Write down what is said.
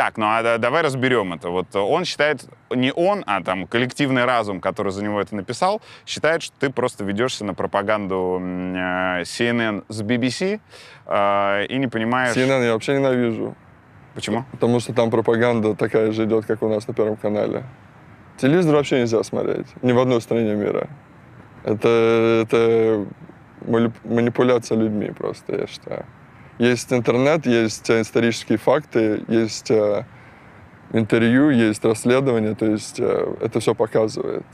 Так, ну а давай разберем это. Вот он считает, не он, а там коллективный разум, который за него это написал, считает, что ты просто ведешься на пропаганду э, CNN с BBC э, и не понимаешь... CNN я вообще ненавижу. Почему? Потому что там пропаганда такая же идет, как у нас на Первом канале. Телевизор вообще нельзя смотреть. Ни в одной стране мира. Это, это манипуляция людьми просто, я считаю. Есть интернет, есть э, исторические факты, есть э, интервью, есть расследование, то есть э, это все показывает.